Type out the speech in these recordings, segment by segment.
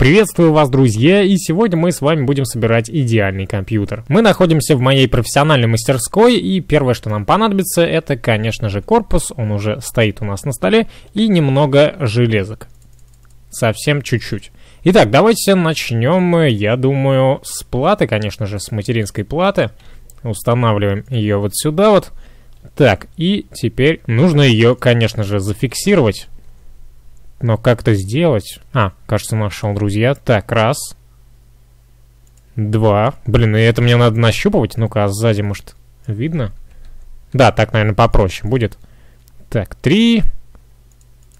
Приветствую вас, друзья, и сегодня мы с вами будем собирать идеальный компьютер. Мы находимся в моей профессиональной мастерской, и первое, что нам понадобится, это, конечно же, корпус, он уже стоит у нас на столе, и немного железок. Совсем чуть-чуть. Итак, давайте начнем, я думаю, с платы, конечно же, с материнской платы. Устанавливаем ее вот сюда вот. Так, и теперь нужно ее, конечно же, зафиксировать. Но как это сделать? А, кажется, нашел, друзья. Так, раз. Два. Блин, и это мне надо нащупывать. Ну-ка, а сзади, может, видно? Да, так, наверное, попроще будет. Так, три.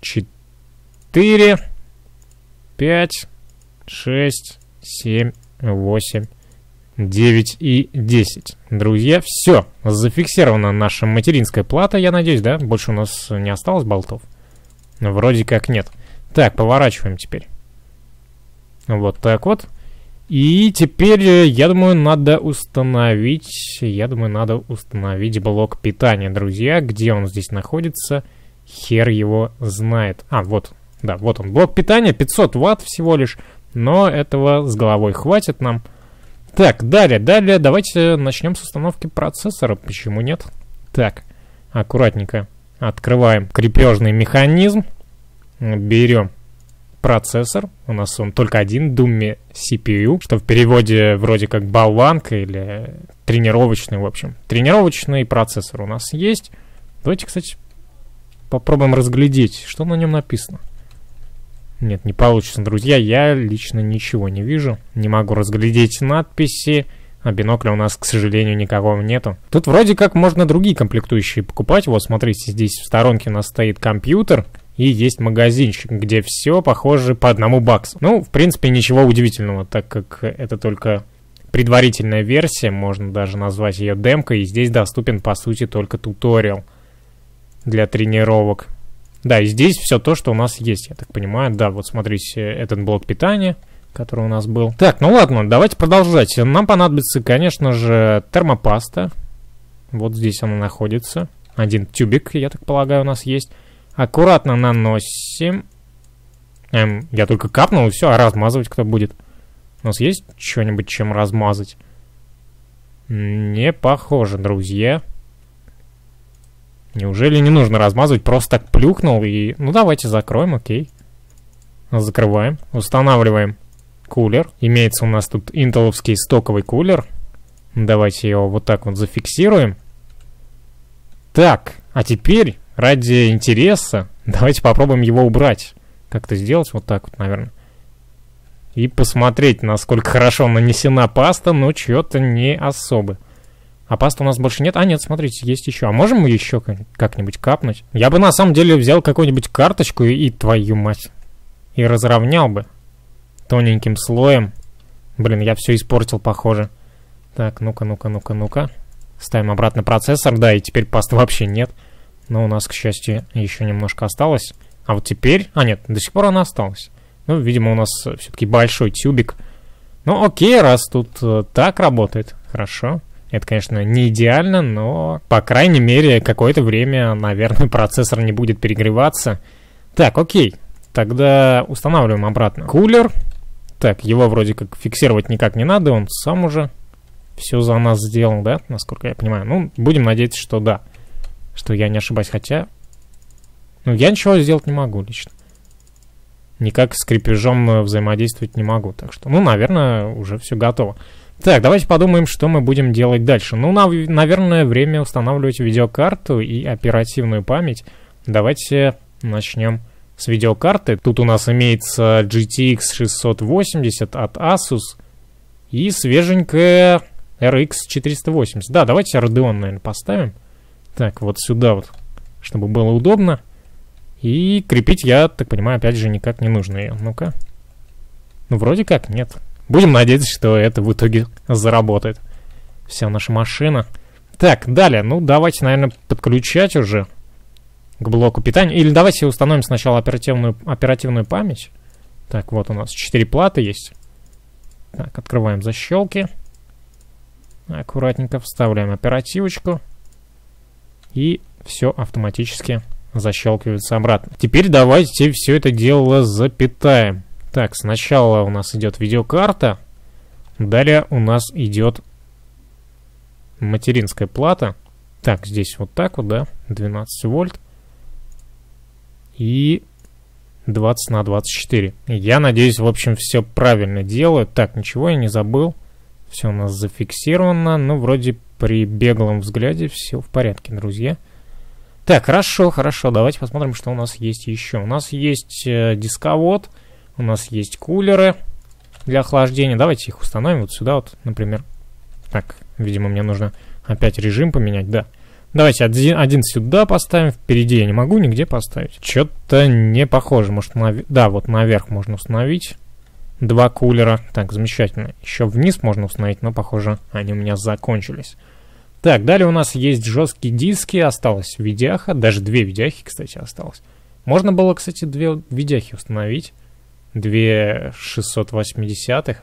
Четыре. Пять. Шесть. Семь. Восемь. девять и десять, Друзья, все, зафиксирована наша материнская плата, я надеюсь, да? Больше у нас не осталось болтов. Но вроде как нет. Так, поворачиваем теперь. Вот так вот. И теперь, э, я думаю, надо установить, я думаю, надо установить блок питания, друзья. Где он здесь находится, хер его знает. А, вот, да, вот он, блок питания, 500 ватт всего лишь, но этого с головой хватит нам. Так, далее, далее, давайте начнем с установки процессора, почему нет? Так, аккуратненько. Открываем крепежный механизм. Берем процессор. У нас он только один, Думе CPU, что в переводе вроде как болванка или тренировочный, в общем. Тренировочный процессор у нас есть. Давайте, кстати, попробуем разглядеть, что на нем написано. Нет, не получится, друзья, я лично ничего не вижу. Не могу разглядеть надписи а бинокля у нас, к сожалению, никакого нету. Тут вроде как можно другие комплектующие покупать. Вот, смотрите, здесь в сторонке у нас стоит компьютер, и есть магазинчик, где все похоже по одному баксу. Ну, в принципе, ничего удивительного, так как это только предварительная версия, можно даже назвать ее демкой, и здесь доступен, по сути, только туториал для тренировок. Да, и здесь все то, что у нас есть, я так понимаю. Да, вот смотрите, этот блок питания — который у нас был. Так, ну ладно, давайте продолжать. Нам понадобится, конечно же, термопаста. Вот здесь она находится. Один тюбик, я так полагаю, у нас есть. Аккуратно наносим. Эм, я только капнул, и все, а размазывать кто будет? У нас есть что-нибудь, чем размазать? Не похоже, друзья. Неужели не нужно размазывать? Просто так плюхнул и... Ну, давайте закроем, окей. Закрываем, устанавливаем кулер. Имеется у нас тут интеловский стоковый кулер. Давайте его вот так вот зафиксируем. Так, а теперь ради интереса давайте попробуем его убрать. Как-то сделать вот так вот, наверное. И посмотреть, насколько хорошо нанесена паста, но чего-то не особо. А паста у нас больше нет? А, нет, смотрите, есть еще. А можем мы еще как-нибудь капнуть? Я бы на самом деле взял какую-нибудь карточку и, и твою мать. И разровнял бы тоненьким слоем. Блин, я все испортил, похоже. Так, ну-ка, ну-ка, ну-ка, ну-ка. Ставим обратно процессор, да, и теперь паста вообще нет. Но у нас, к счастью, еще немножко осталось. А вот теперь... А, нет, до сих пор она осталась. Ну, видимо, у нас все-таки большой тюбик. Ну, окей, раз тут э, так работает, хорошо. Это, конечно, не идеально, но, по крайней мере, какое-то время, наверное, процессор не будет перегреваться. Так, окей. Тогда устанавливаем обратно кулер. Так, его вроде как фиксировать никак не надо, он сам уже все за нас сделал, да, насколько я понимаю. Ну, будем надеяться, что да, что я не ошибаюсь, хотя... Ну, я ничего сделать не могу лично. Никак с крепежом э, взаимодействовать не могу, так что, ну, наверное, уже все готово. Так, давайте подумаем, что мы будем делать дальше. Ну, нав наверное, время устанавливать видеокарту и оперативную память. Давайте начнем с видеокарты. Тут у нас имеется GTX 680 от Asus и свеженькая RX 480. Да, давайте Radeon, наверное, поставим. Так, вот сюда вот, чтобы было удобно. И крепить, я так понимаю, опять же, никак не нужно ее. Ну-ка. Ну, вроде как, нет. Будем надеяться, что это в итоге заработает. Вся наша машина. Так, далее. Ну, давайте, наверное, подключать уже к блоку питания. Или давайте установим сначала оперативную, оперативную память. Так, вот у нас 4 платы есть. Так, открываем защелки. Аккуратненько вставляем оперативочку. И все автоматически защелкивается обратно. Теперь давайте все это дело запитаем. Так, сначала у нас идет видеокарта. Далее у нас идет материнская плата. Так, здесь вот так вот, да, 12 вольт и 20 на 24. Я надеюсь, в общем, все правильно делаю. Так, ничего я не забыл. Все у нас зафиксировано. Ну, вроде при беглом взгляде все в порядке, друзья. Так, хорошо, хорошо. Давайте посмотрим, что у нас есть еще. У нас есть э, дисковод. У нас есть кулеры для охлаждения. Давайте их установим вот сюда вот, например. Так, видимо, мне нужно опять режим поменять, да. Да. Давайте один, один сюда поставим. Впереди я не могу нигде поставить. Что-то не похоже. Может, нав... да, вот наверх можно установить. Два кулера. Так, замечательно. Еще вниз можно установить, но, похоже, они у меня закончились. Так, далее у нас есть жесткие диски. Осталось видяха. Даже две видяхи, кстати, осталось. Можно было, кстати, две видяхи установить. Две 680-х.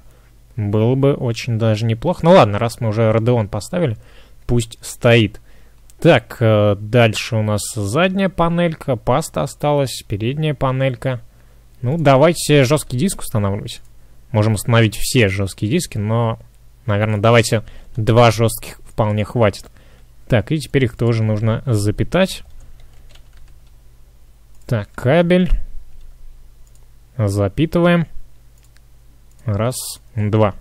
Было бы очень даже неплохо. Ну ладно, раз мы уже Radeon поставили, пусть стоит. Так, э, дальше у нас задняя панелька, паста осталась, передняя панелька. Ну, давайте жесткий диск устанавливать. Можем установить все жесткие диски, но, наверное, давайте два жестких вполне хватит. Так, и теперь их тоже нужно запитать. Так, кабель. Запитываем. Раз, два.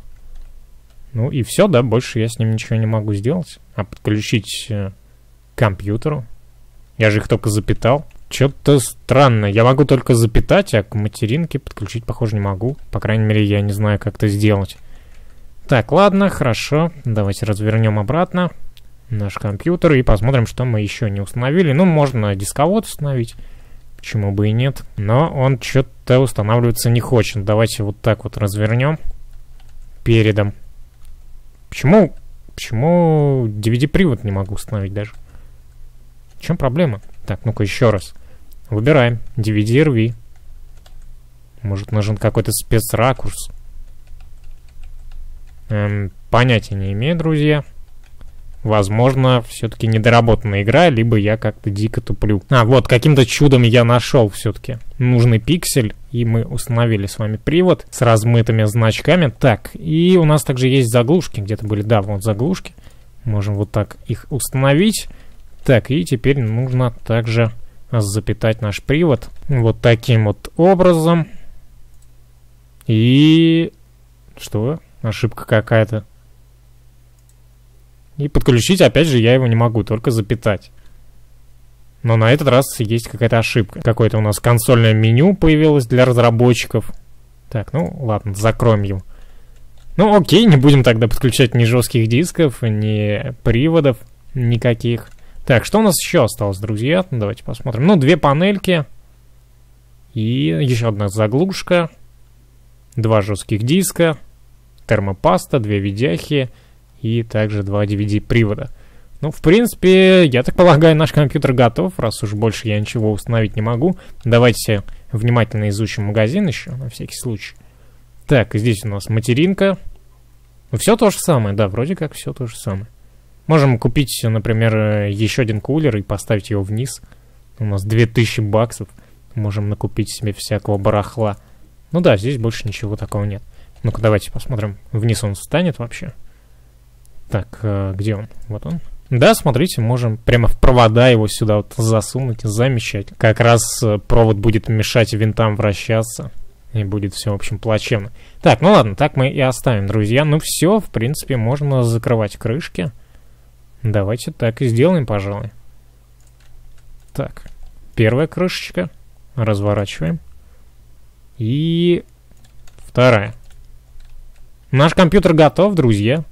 Ну и все, да, больше я с ним ничего не могу сделать. А подключить э, компьютеру. Я же их только запитал. Что-то странно. Я могу только запитать, а к материнке подключить, похоже, не могу. По крайней мере, я не знаю, как это сделать. Так, ладно, хорошо. Давайте развернем обратно наш компьютер и посмотрим, что мы еще не установили. Ну, можно дисковод установить. Почему бы и нет. Но он что-то устанавливаться не хочет. Давайте вот так вот развернем. Передом. Почему... Почему DVD-привод не могу установить даже? В чем проблема? Так, ну-ка еще раз. Выбираем. DVD RV. Может, нужен какой-то спецракурс. Эм, понятия не имею, друзья. Возможно, все-таки недоработанная игра, либо я как-то дико туплю. А, вот, каким-то чудом я нашел все-таки нужный пиксель, и мы установили с вами привод с размытыми значками. Так, и у нас также есть заглушки, где-то были, да, вот заглушки. Можем вот так их установить. Так, и теперь нужно также запитать наш привод вот таким вот образом. И... Что? Ошибка какая-то. И подключить, опять же, я его не могу, только запитать. Но на этот раз есть какая-то ошибка. Какое-то у нас консольное меню появилось для разработчиков. Так, ну ладно, закроем его. Ну окей, не будем тогда подключать ни жестких дисков, ни приводов никаких. Так, что у нас еще осталось, друзья? Давайте посмотрим. Ну, две панельки. И еще одна заглушка. Два жестких диска. Термопаста, две видяхи. И также два DVD-привода. Ну, в принципе, я так полагаю, наш компьютер готов, раз уж больше я ничего установить не могу. Давайте внимательно изучим магазин еще, на всякий случай. Так, здесь у нас материнка. Ну, все то же самое, да, вроде как все то же самое. Можем купить, например, еще один кулер и поставить его вниз. У нас 2000 баксов. Можем накупить себе всякого барахла. Ну да, здесь больше ничего такого нет. Ну-ка, давайте посмотрим, вниз он встанет вообще. Так, э, где он? Вот он. Да, смотрите, можем прямо в провода его сюда вот засунуть. Замечательно. Как раз э, провод будет мешать винтам вращаться. И будет все, в общем, плачевно. Так, ну ладно, так мы и оставим, друзья. Ну все, в принципе, можно закрывать крышки. Давайте так и сделаем, пожалуй. Так, первая крышечка. Разворачиваем. И вторая. Наш компьютер готов, друзья.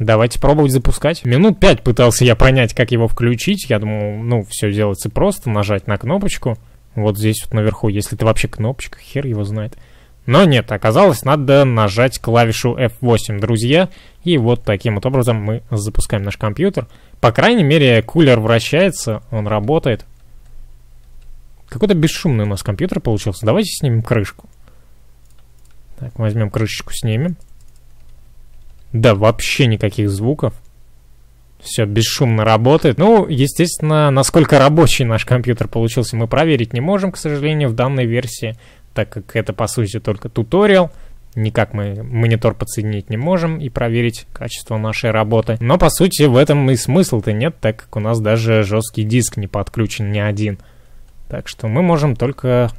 Давайте пробовать запускать. Минут пять пытался я понять, как его включить. Я думал, ну, все делается просто. Нажать на кнопочку. Вот здесь вот наверху, если это вообще кнопочка, хер его знает. Но нет, оказалось, надо нажать клавишу F8, друзья. И вот таким вот образом мы запускаем наш компьютер. По крайней мере, кулер вращается, он работает. Какой-то бесшумный у нас компьютер получился. Давайте снимем крышку. Так, возьмем крышечку, снимем. Да, вообще никаких звуков. Все бесшумно работает. Ну, естественно, насколько рабочий наш компьютер получился, мы проверить не можем, к сожалению, в данной версии так как это по сути только туториал, никак мы монитор подсоединить не можем и проверить качество нашей работы. Но по сути в этом и смысл-то нет, так как у нас даже жесткий диск не подключен ни один. Так что мы можем только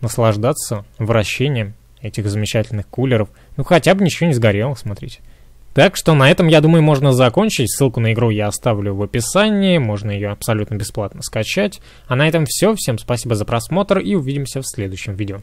наслаждаться вращением этих замечательных кулеров. Ну хотя бы ничего не сгорело, смотрите. Так что на этом, я думаю, можно закончить. Ссылку на игру я оставлю в описании, можно ее абсолютно бесплатно скачать. А на этом все. Всем спасибо за просмотр и увидимся в следующем видео.